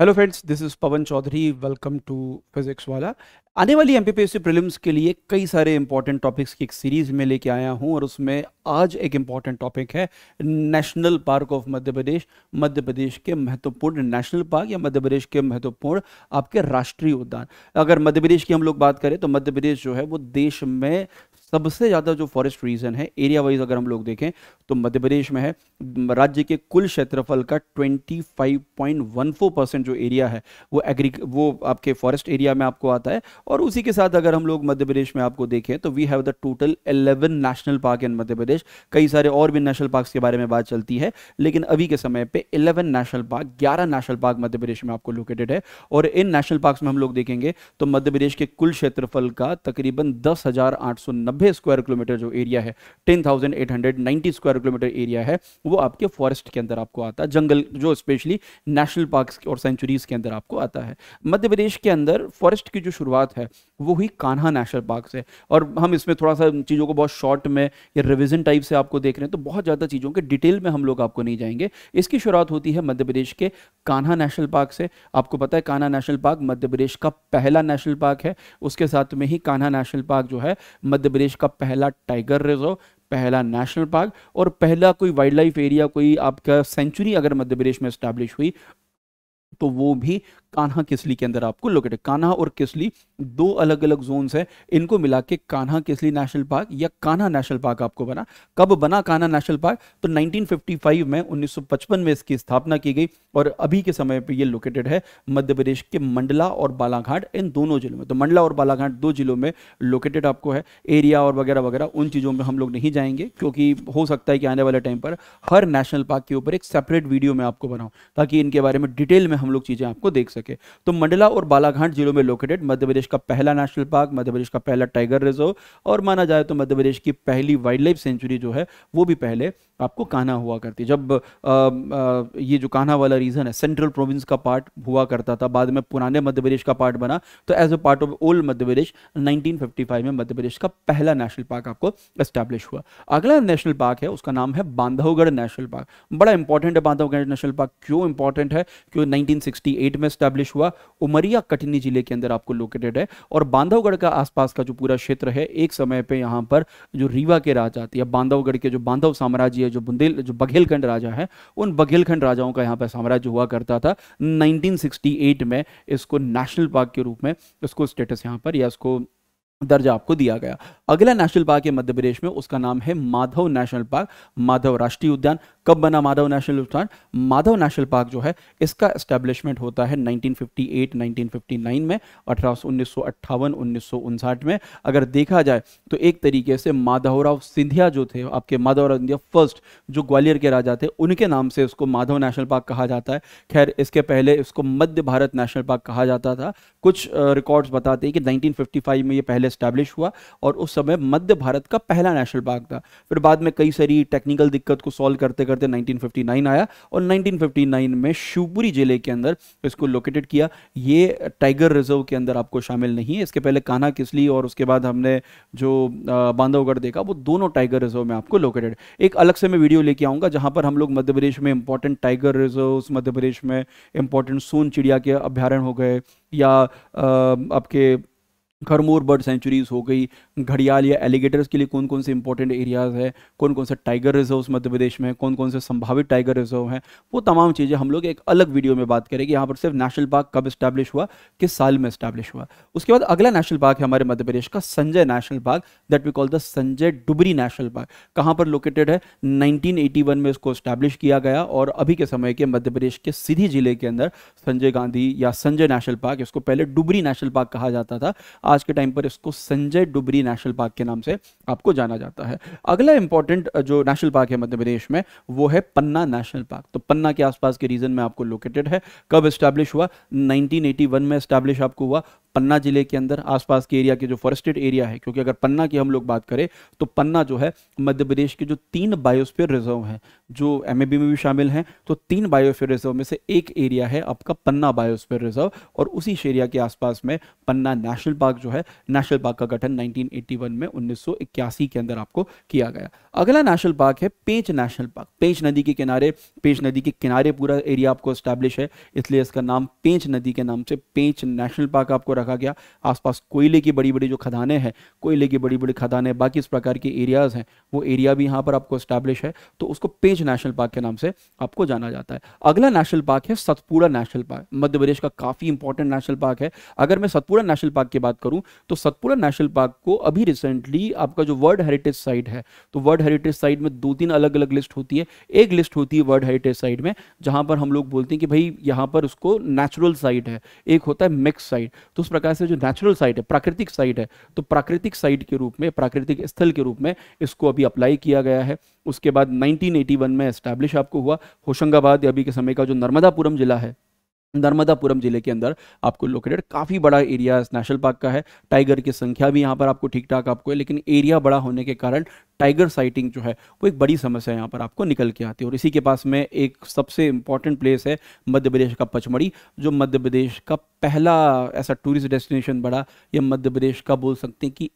hello friends this is Pawan Chaudhary welcome to Physics Wallah आने वाली M P prelims के लिए कई सारे इंपॉर्टेंट टॉपिक्स की एक सीरीज़ में लेके आया हूं और उसमें आज एक इम्पॉर्टेंट टॉपिक है national park of Madhya Pradesh Madhya Pradesh के महत्वपूर्ण नेशनल पार्क या मध्य प्रदेश के महत्वपूर्ण आपके राष्ट्रीय उद्यान अगर मध्य प्रदेश की हम लोग बात करें तो मध्य प्रदेश जो है वो देश में सबसे ज़्यादा जो फॉरेस्ट रीजन है एरिया वाइज अगर हम लोग देखें तो मध्य प्रदेश में है राज्य के कुल क्षेत्रफल का 25.14 परसेंट जो एरिया है वो एग्री वो आपके फॉरेस्ट एरिया में आपको आता है और उसी के साथ अगर हम लोग मध्य प्रदेश में आपको देखें तो we have the total 11 national park in Madhya Pradesh कई सारे और भी नेशनल पार्क के बारे में बात चलती है लेकिन अभी के समय पर इलेवन नेशनल पार्क ग्यारह नेशनल पार्क मध्य प्रदेश में आपको लोकेटेड है और इन नेशनल पार्क में हम लोग देखेंगे तो मध्य प्रदेश के कुल क्षेत्रफल का तकरीबन दस स्क्वायर किलोमीटर जो एरिया है ten square square kilometre area है वो आपके फॉरेस्ट के अंदर आपको आता है जंगल जो स्पेशली नेशनल पार्क और सेंचुरीज के अंदर आपको आता है मध्य प्रदेश के अंदर फॉरेस्ट की जो शुरुआत है वो हुई कान्हा नेशनल पार्क से और हम इसमें थोड़ा सा चीज़ों को बहुत शॉर्ट में या रिविजन टाइप से आपको देख रहे हैं तो बहुत ज़्यादा चीज़ों के डिटेल में हम लोग आपको नहीं जाएंगे इसकी शुरुआत होती है मध्य प्रदेश के कान्हा नेशनल पार्क से आपको पता है कान्हा नेशनल पार्क मध्य प्रदेश का पहला नेशनल पार्क है उसके साथ में ही कान्हा नेशनल पार्क जो है मध्य प्रदेश का पहला टाइगर रिजर्व पहला नेशनल पार्क और पहला कोई वाइल्ड लाइफ एरिया कोई आपका सेंचुरी अगर मध्य प्रदेश में स्टैब्लिश हुई तो वो भी कान्हा किसली के अंदर आपको लोकेटेड कान्हा और किसली दो अलग अलग जोन है इनको मिला के कान्हा केसली नेशनल पार्क या कान्हा नेशनल पार्क आपको बना कब बना कान्हा नेशनल पार्क तो 1955 में 1955 में इसकी स्थापना की गई और अभी के समय पर यह लोकेटेड है मध्य प्रदेश के मंडला और बालाघाट इन दोनों जिलों में तो मंडला और बालाघाट दो जिलों में लोकेटेड आपको है एरिया और वगैरह वगैरह उन चीज़ों में हम लोग नहीं जाएंगे क्योंकि हो सकता है कि आने वाले टाइम पर हर नेशनल पार्क के ऊपर एक सेपरेट वीडियो में आपको बनाऊँ ताकि इनके बारे में डिटेल में हम लोग चीज़ें आपको देख सकें सके तो मंडला और बालाघाट जिलों में लोकेटेड मध्य प्रदेश का पहला नेशनल पार्क मध्य प्रदेश का पहला टाइगर रिजर्व और माना जाए तो मध्य प्रदेश की पहली वाइल्ड लाइफ सेंचुरी जो है वो भी पहले आपको कान्हा हुआ करती जब आ, आ, ये जो कान्हा वाला रीजन है सेंट्रल प्रोविंस का पार्ट हुआ करता था बाद में पुराने मध्य प्रदेश का पार्ट बना तो as a part of old Madhya Pradesh 1955 में मध्य प्रदेश का पहला नेशनल पार्क आपको एस्टैब्लिश हुआ अगला नेशनल पार्क है उसका नाम है बांधवगढ़ नेशनल पार्क बड़ा इंपॉर्टेंट है बांधवगढ़ नेशनल पार्क क्यों इंपॉर्टेंट है क्यों नाइनटीन में स्टैब्लिश हुआ उमरिया कटनी जिले के अंदर आपको लोकेटेड है और बांधवगढ़ का आसपास का जो पूरा क्षेत्र है एक समय पे यहाँ पर जो रीवा के राजा थे या बांधवगढ़ के जो बांधव साम्राज्य है जो बुंदेल जो बघेलखंड राजा है उन बघेलखंड राजाओं का यहाँ पर साम्राज्य हुआ करता था नाइनटीन में इसको नेशनल पार्क के रूप में इसको स्टेटस यहाँ पर या इसको दर्जा आपको दिया गया अगला नेशनल पार्क है मध्य प्रदेश में उसका नाम है माधव नेशनल पार्क माधव राष्ट्रीय उद्यान कब बना माधव नेशनल उद्यान माधव नेशनल पार्क जो है इसका एस्टेब्लिशमेंट होता है 1958 1959 में अठारह उन्नीस सौ में अगर देखा जाए तो एक तरीके से माधवराव सिंधिया जो थे आपके माधवराव सिंधिया फर्स्ट जो ग्वालियर के राजा थे उनके नाम से उसको माधव नेशनल पार्क कहा जाता है खैर इसके पहले इसको मध्य भारत नेशनल पार्क कहा जाता था कुछ रिकॉर्ड्स बताते हैं कि नाइनटीन में यह पहले पहले स्टैब्लिश हुआ और उस समय मध्य भारत का पहला नेशनल पार्क था फिर बाद में कई सारी टेक्निकल दिक्कत को सॉल्व करते करते 1959 आया और 1959 में शिवपुरी जिले के अंदर इसको लोकेटेड किया ये टाइगर रिजर्व के अंदर आपको शामिल नहीं है इसके पहले कान्हा किसली और उसके बाद हमने जो बांधवगढ़ देखा वो दोनों टाइगर रिजर्व में आपको लोकेटेड एक अलग से मैं वीडियो लेके आऊंगा जहां पर हम लोग मध्य प्रदेश में important tiger reserve Madhya Pradesh में इंपॉर्टेंट सोन चिड़िया के अभ्यारण हो गए या आपके खरमोर बर्ड सेंचुरीज हो गई घड़ियाल या एलिगेटर्स के लिए कौन कौन से इंपॉर्टेंट एरियाज़ है कौन कौन से टाइगर रिजर्व्स मध्य प्रदेश में कौन कौन से संभावित टाइगर रिजर्व हैं वो तमाम चीज़ें हम लोग एक अलग वीडियो में बात करेंगे यहाँ पर सिर्फ नेशनल पार्क कब स्टैब्लिश हुआ किस साल में स्टैब्लिश हुआ उसके बाद अगला नेशनल पार्क है हमारे मध्य प्रदेश का Sanjay national park that we call the Sanjay Dubri national park कहाँ पर लोकेटेड है नाइनटीन में इसको स्टैब्लिश किया गया और अभी के समय के मध्य प्रदेश के सीधी जिले के अंदर संजय गांधी या संजय नेशनल पार्क इसको पहले डुबरी नेशनल पार्क कहा जाता था आज के टाइम पर इसको संजय डुबरी नेशनल पार्क के नाम से आपको जाना जाता है अगला इंपॉर्टेंट जो नेशनल पार्क है मध्य प्रदेश में वो है पन्ना नेशनल पार्क तो पन्ना के आसपास के रीजन में आपको लोकेटेड है कब स्टैब्लिश हुआ 1981 में स्टैब्लिश आपको हुआ पन्ना जिले के अंदर आसपास के एरिया के जो फॉरेस्टेड एरिया है क्योंकि अगर पन्ना की हम लोग बात करें तो पन्ना जो है मध्य प्रदेश के जो तीन बायोस्फीयर रिजर्व हैं जो एम में भी शामिल हैं तो तीन बायोस्फीयर रिजर्व में से एक एरिया है आपका पन्ना बायोस्फीयर रिजर्व और उसी एरिया के आसपास में पन्ना नेशनल पार्क पार्क जो है नेशनल पार्क का गठन 1981 में 1981 के अंदर आपको किया गया अगला नेशनल पार्क है पेंच नेशनल पार्क पेंच नदी के किनारे पेंच नदी के किनारे पूरा एरिया आपको स्टैब्लिश है इसलिए इसका नाम पेंच नदी के नाम से पेंच नेशनल पार्क आपको रखा गया आसपास कोयले की बड़ी बड़ी जो खदानें हैं कोयले की बड़ी बड़ी खदानें बाकी इस प्रकार के एरियाज हैं वो एरिया भी यहाँ पर आपको स्टैब्लिश है तो उसको पेंच नेशनल पार्क के नाम से आपको जाना जाता है अगला नेशनल पार्क है सतपुड़ा नेशनल पार्क मध्य प्रदेश का काफ़ी इंपॉर्टेंट नेशनल पार्क है अगर मैं सतपुड़ा नेशनल पार्क की बात करूं तो सतपुड़ा नेशनल पार्क को अभी रिसेंटली आपका जो वर्ल्ड हेरिटेज साइट है तो वर्ल्ड हेरिटेज साइट में दो तीन अलग अलग लिस्ट होती है एक लिस्ट होती है वर्ल्ड हेरिटेज साइट में जहां पर हम लोग बोलते हैं कि भाई यहां पर उसको नेचुरल साइट है एक होता है मिक्स साइट तो उस प्रकार से जो नेचुरल साइट है प्राकृतिक साइट है तो प्राकृतिक साइट के रूप में प्राकृतिक स्थल के रूप में इसको अभी अप्लाई किया गया है उसके बाद 1981 में एस्टैब्लिश आपको हुआ होशंगाबाद अभी के समय का जो नर्मदापुरम जिला है नर्मदापुरम जिले के अंदर आपको लोकेटेड काफ़ी बड़ा एरिया नेशनल पार्क का है टाइगर की संख्या भी यहाँ पर आपको ठीक ठाक आपको है लेकिन एरिया बड़ा होने के कारण टाइगर साइटिंग जो है वो एक बड़ी समस्या यहाँ पर आपको निकल के आती है और इसी के पास में एक सबसे इंपॉर्टेंट प्लेस है मध्य प्रदेश का पचमढ़ी जो मध्य प्रदेश का पहला ऐसा टूरिस्ट डेस्टिनेशन बड़ा या मध्य प्रदेश का बोल सकते हैं कि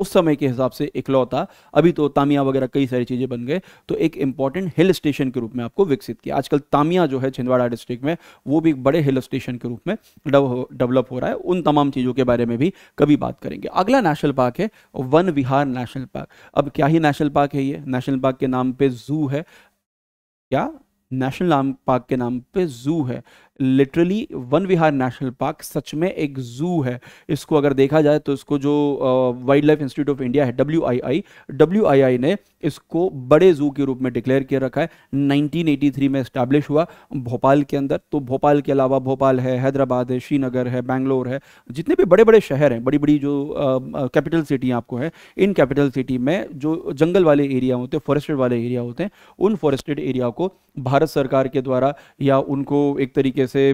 उस समय के हिसाब से इकलौता अभी तो तामिया वगैरह कई सारी चीज़ें बन गए तो एक इंपॉर्टेंट हिल स्टेशन के रूप में आपको विकसित किया आजकल तामिया जो है छिंदवाड़ा डिस्ट्रिक्ट में वो भी एक बड़े हिल स्टेशन के रूप में डेवलप हो रहा है उन तमाम चीज़ों के बारे में भी कभी बात करेंगे अगला नेशनल पार्क है वन विहार नेशनल पार्क अब क्या ही नेशनल पार्क है ये नेशनल पार्क के नाम पर जू है क्या नेशनल पार्क के नाम पे जू है literally Van Vihar national park सच में एक जू है इसको अगर देखा जाए तो इसको जो wildlife institute of India है W I I W I I ने इसको बड़े जू के रूप में डिक्लेयर किया रखा है 1983 में इस्टेब्लिश हुआ भोपाल के अंदर तो भोपाल के अलावा भोपाल है हैदराबाद है श्रीनगर है बैंगलोर है जितने भी बड़े बड़े शहर हैं बड़ी बड़ी जो कैपिटल सिटी आपको है इन कैपिटल सिटी में जो जंगल वाले एरिया होते हैं फॉरेस्टेड वाले एरिया होते हैं उन फॉरेस्टेड एरिया को भारत सरकार के द्वारा या उनको एक तरीके से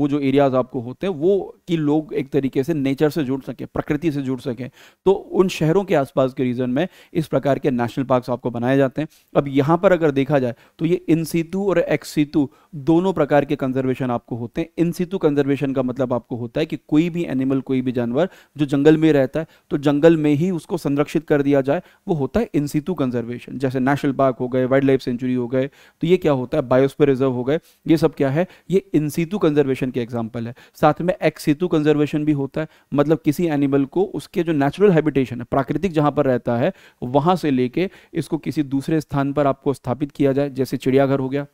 वो जो एरियाज आपको होते हैं वो कि लोग एक तरीके से नेचर से जुड़ सकें प्रकृति से जुड़ सकें तो उन शहरों के आसपास के रीजन में इस प्रकार के नेशनल पार्क्स आपको बनाए जाते हैं अब यहाँ पर अगर देखा जाए तो ये इन सीतु और एक्स सीतु दोनों प्रकार के कंजर्वेशन आपको होते हैं इन सीतु कंजर्वेशन का मतलब आपको होता है कि कोई भी एनिमल कोई भी जानवर जो जंगल में रहता है तो जंगल में ही उसको संरक्षित कर दिया जाए वो होता है इन सीतु कंजर्वेशन जैसे नेशनल पार्क हो गए वाइल्ड लाइफ सेंचुरी हो गए तो ये क्या होता है बायोस्पर रिजर्व हो गए ये सब क्या है ये इन इनसीतु कंजर्वेशन के एग्जाम्पल है साथ में एक्सीतु कंजर्वेशन भी होता है मतलब किसी एनिमल को उसके जो नेचुरल हैबिटेशन है प्राकृतिक जहाँ पर रहता है वहाँ से लेके इसको किसी दूसरे स्थान पर आपको स्थापित किया जाए जैसे चिड़ियाघर हो गया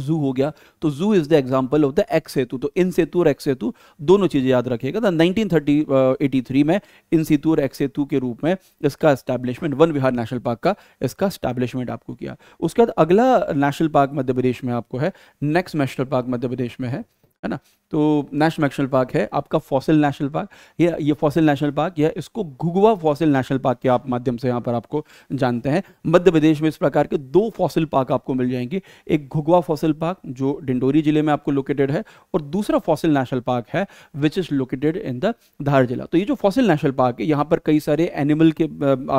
जू हो गया तो zoo is the example of the ex situ तो इन सेतु और एक्स सेतु दोनों चीज़ें याद रखिएगा तो नाइनटीन थर्टी में इन सेतु और एक्स सेतु के रूप में इसका establishment Van Vihar national park का इसका स्टैब्लिशमेंट आपको किया उसके बाद अगला नेशनल पार्क मध्य प्रदेश में आपको है next national park Madhya Pradesh में है है ना तो नेशनल नेशनल पार्क है आपका फॉसिल नेशनल पार्क ये ये फॉसिल नेशनल पार्क या इसको घुगवा फॉसिल नेशनल पार्क के आप माध्यम से यहाँ पर आपको जानते हैं मध्य प्रदेश में इस प्रकार के दो फॉसिल पार्क आपको मिल जाएंगे एक घुगवा फॉसिल पार्क जो डिंडोरी जिले में आपको लोकेटेड है और दूसरा फॉसिल नेशनल पार्क है which is located in the Dhar जिला तो ये जो फॉसिल नेशनल पार्क है यहाँ पर कई सारे एनिमल के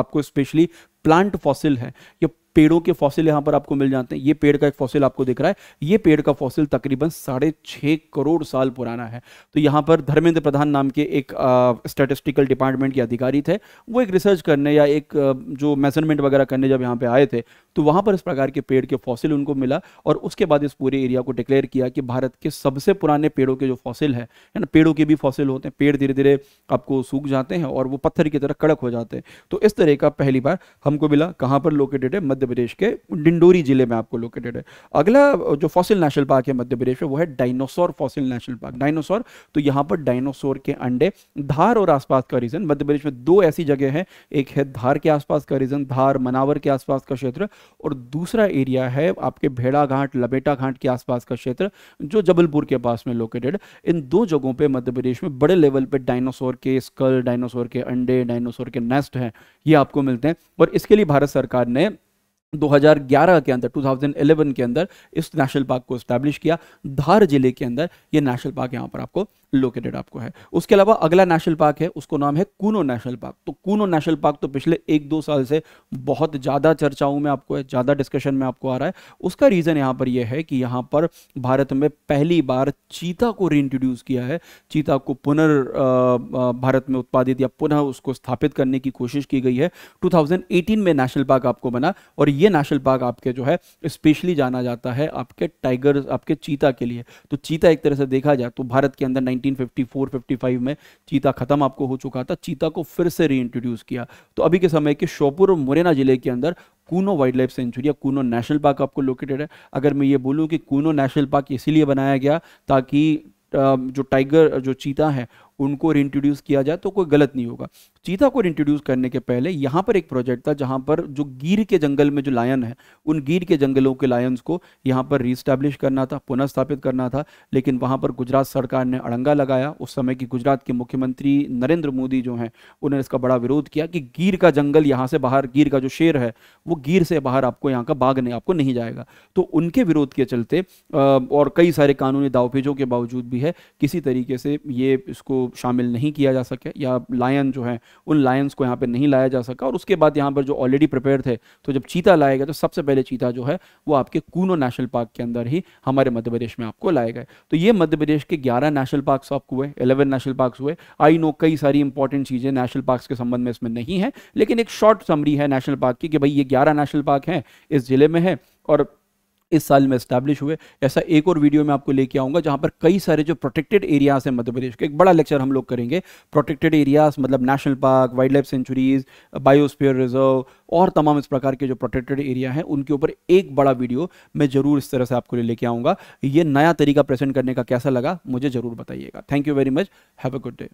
आपको स्पेशली प्लांट फॉसिल है ये पेड़ों के फॉसिल यहां पर आपको मिल जाते हैं ये पेड़ का एक फॉसिल आपको दिख रहा है ये पेड़ का फॉसिल तकरीबन साढ़े छह करोड़ साल पुराना है तो यहां पर धर्मेंद्र प्रधान नाम के एक स्टेटिस्टिकल डिपार्टमेंट के अधिकारी थे वो एक रिसर्च करने या एक आ, जो मेजरमेंट वगैरह करने जब यहाँ पे आए थे तो वहां पर इस प्रकार के पेड़ के फॉसिल उनको मिला और उसके बाद इस पूरे एरिया को डिक्लेयर किया कि भारत के सबसे पुराने पेड़ों के जो फॉसिल है ना पेड़ों के भी फॉसिल होते हैं पेड़ धीरे धीरे आपको सूख जाते हैं और वो पत्थर की तरह कड़क हो जाते हैं तो इस तरह का पहली बार हमको मिला कहां पर लोकेटेड है मध्य प्रदेश के डिंडोरी जिले में आपको लोकेटेड है अगला जो फॉसिल नेशनल पार्क है मध्य प्रदेश में वो है dinosaur fossil national park dinosaur तो यहाँ पर डायनासोर के अंडे धार और आसपास का रीजन मध्य प्रदेश में दो ऐसी जगह है एक है धार के आसपास का रीजन धार मनावर के आसपास का क्षेत्र और दूसरा एरिया है आपके भेड़ा घाट लबेटा घाट के आसपास का क्षेत्र जो जबलपुर के पास में लोकेटेड इन दो जगहों पर मध्य प्रदेश में बड़े लेवल पर डायनासोर के स्कल डायनासोर के अंडे डायनासोर के नेस्ट हैं ये आपको मिलते हैं और इसके लिए भारत सरकार ने 2011 के अंदर 2011 के अंदर इस नेशनल पार्क को स्टैब्लिश किया धार जिले के अंदर ये नेशनल पार्क यहाँ पर आपको लोकेटेड आपको है उसके अलावा अगला नेशनल पार्क है उसको नाम है कूनो नेशनल पार्क तो कूनो नेशनल पार्क तो पिछले एक दो साल से बहुत ज़्यादा चर्चाओं में आपको है ज़्यादा डिस्कशन में आपको आ रहा है उसका रीज़न यहां पर यह है कि यहां पर भारत में पहली बार चीता को रीइंट्रोड्यूस किया है चीता को पुनर् भारत में उत्पादित या पुनः उसको स्थापित करने की कोशिश की गई है टू में नेशनल पार्क आपको बना और ये नेशनल पार्क आपके जो है स्पेशली जाना जाता है आपके टाइगर आपके चीता के लिए तो चीता एक तरह से देखा जाए तो भारत के अंदर नाइनटी 1954 55 में चीता खत्म आपको हो चुका था चीता को फिर से रीइंट्रोड्यूस किया तो अभी के समय के श्योपुर और मुरैना जिले के अंदर कूनो वाइल्ड लाइफ सेंचुरी या कूनो नेशनल पार्क आपको लोकेटेड है अगर मैं ये बोलूँ कि कूनो नेशनल पार्क इसीलिए बनाया गया ताकि जो टाइगर जो चीता है उनको रिंट्रोड्यूस किया जाए तो कोई गलत नहीं होगा चीता को इंट्रोड्यूस करने के पहले यहाँ पर एक प्रोजेक्ट था जहाँ पर जो गिर के जंगल में जो लायन है उन गिर के जंगलों के लायंस को यहाँ पर रिस्टैब्लिश करना था पुनर्स्थापित करना था लेकिन वहाँ पर गुजरात सरकार ने अड़ंगा लगाया उस समय की गुजरात के मुख्यमंत्री नरेंद्र मोदी जो हैं उन्होंने इसका बड़ा विरोध किया कि गिर का जंगल यहाँ से बाहर गिर का जो शेर है वो गिर से बाहर आपको यहाँ का बाघ नहीं आपको नहीं जाएगा तो उनके विरोध के चलते और कई सारे कानूनी दावपेजों के बावजूद भी है किसी तरीके से ये इसको शामिल नहीं किया जा सके या लायन जो है उन लायंस को यहाँ पे नहीं लाया जा सका और उसके बाद यहाँ पर जो ऑलरेडी प्रिपेयर थे तो जब चीता लाया गया तो सबसे पहले चीता जो है वो आपके कूनो नेशनल पार्क के अंदर ही हमारे मध्य प्रदेश में आपको लाए गए तो ये मध्य प्रदेश के ग्यारह नेशनल पार्क आपको हुए इलेवन नेशनल पार्क हुए आई नो कई सारी इंपॉर्टेंट चीज़ें नेशनल पार्क के संबंध में इसमें नहीं है लेकिन एक शॉर्ट समरी है नेशनल पार्क की कि भाई ये ग्यारह नेशनल पार्क हैं इस जिले में है और इस साल में स्टैब्लिश हुए ऐसा एक और वीडियो मैं आपको लेके आऊंगा जहां पर कई सारे जो प्रोटेक्टेड एरियाज़ हैं मध्य प्रदेश के एक बड़ा लेक्चर हम लोग करेंगे प्रोटेक्टेड एरियाज़ मतलब national park wildlife sanctuaries biosphere reserve और तमाम इस प्रकार के जो प्रोटेक्टेड एरिया हैं उनके ऊपर एक बड़ा वीडियो मैं ज़रूर इस तरह से आपको लेके आऊंगा ये नया तरीका प्रेजेंट करने का कैसा लगा मुझे ज़रूर बताइएगा thank you very much have a good day